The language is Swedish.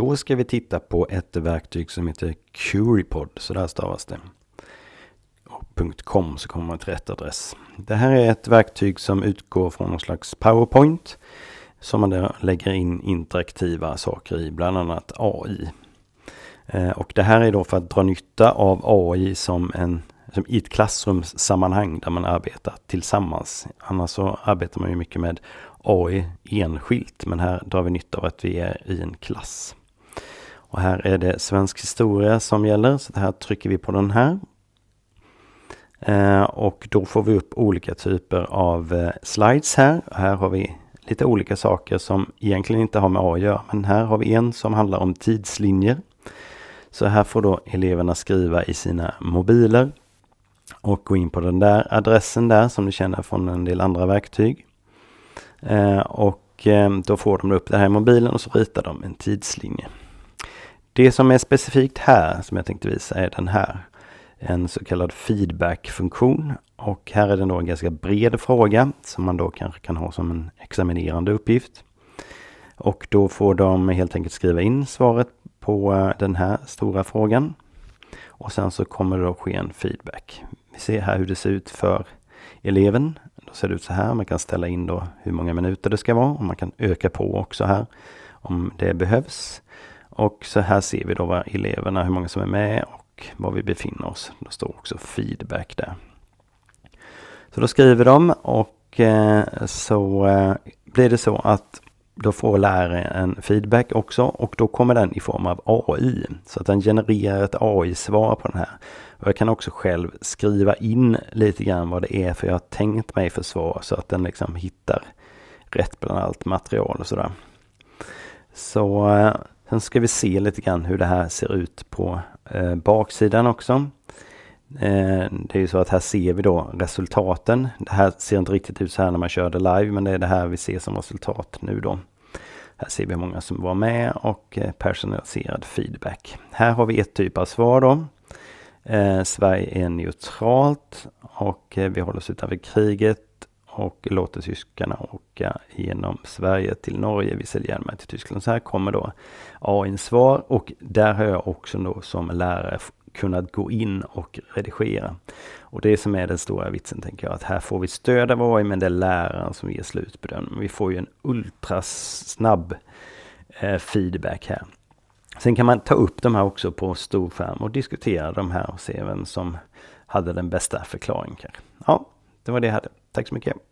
Då ska vi titta på ett verktyg som heter Curipod, så där stavas det. Och .com så kommer man till rätt adress. Det här är ett verktyg som utgår från någon slags PowerPoint som man där lägger in interaktiva saker i, bland annat AI. Eh, och det här är då för att dra nytta av AI som en som i ett klassrumssammanhang där man arbetar tillsammans. Annars så arbetar man ju mycket med AI enskilt, men här drar vi nytta av att vi är i en klass. Och här är det svensk historia som gäller, så här trycker vi på den här. Eh, och då får vi upp olika typer av eh, slides här. Här har vi lite olika saker som egentligen inte har med A att göra, men här har vi en som handlar om tidslinjer. Så här får då eleverna skriva i sina mobiler och gå in på den där adressen där som ni känner från en del andra verktyg. Eh, och då får de upp det här i mobilen och så ritar de en tidslinje. Det som är specifikt här som jag tänkte visa är den här. En så kallad feedback-funktion. Och här är det då en ganska bred fråga som man då kanske kan ha som en examinerande uppgift. Och då får de helt enkelt skriva in svaret på eh, den här stora frågan. Och sen så kommer det att ske en feedback. Vi ser här hur det ser ut för eleven. Då ser det ut så här. Man kan ställa in då hur många minuter det ska vara och man kan öka på också här om det behövs. Och så här ser vi då vad eleverna, hur många som är med och var vi befinner oss. Det står också feedback där. Så då skriver de och eh, så eh, blir det så att då får läraren en feedback också och då kommer den i form av AI. Så att den genererar ett AI-svar på den här. Och jag kan också själv skriva in lite grann vad det är för jag har tänkt mig för svar så att den liksom hittar rätt bland allt material och sådär. Så eh, Sen ska vi se lite grann hur det här ser ut på eh, baksidan också. Eh, det är ju så att här ser vi då resultaten. Det här ser inte riktigt ut så här när man körde live, men det är det här vi ser som resultat nu då. Här ser vi hur många som var med och eh, personaliserad feedback. Här har vi ett typ av svar då. Eh, Sverige är neutralt och vi håller oss utanför kriget och låter tyskarna åka genom Sverige till Norge, vi säljer järnväg till Tyskland. Så här kommer då AIns svar och där har jag också då som lärare kunnat gå in och redigera. Och det som är den stora vitsen tänker jag, att här får vi stöd av AI, men det är läraren som ger slutbedömning. Vi får ju en ultrasnabb eh, feedback här. Sen kan man ta upp de här också på stor skärm och diskutera de här och se vem som hade den bästa förklaringen. Ja, det var det jag hade. Tack så mycket.